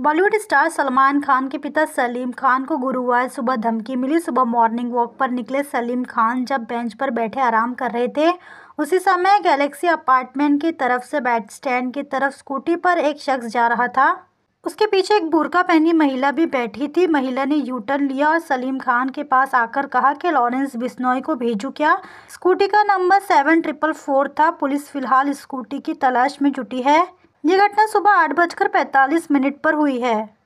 Bollywood star Salman Khan के पिता सलीम खान को गुरुवार सुबह धमकी मिली सुबह मॉर्निंग वॉक पर निकले सलीम खान जब बेंच पर बैठे आराम कर रहे थे उसी समय गैलेक्सी अपार्टमेंट की तरफ से बैट स्टैंड की तरफ स्कूटी पर एक शख्स जा रहा था उसके पीछे एक बुरका पहनी महिला भी बैठी थी महिला ने यू टर्न लिया और सलीम खान के पास आकर कहा कि लॉरेंस बिस्नोई को भेजू क्या स्कूटी का नंबर सेवन ट्रिपल फोर था पुलिस फिलहाल स्कूटी की तलाश में जुटी है ये घटना सुबह आठ बजकर पैंतालीस मिनट पर हुई है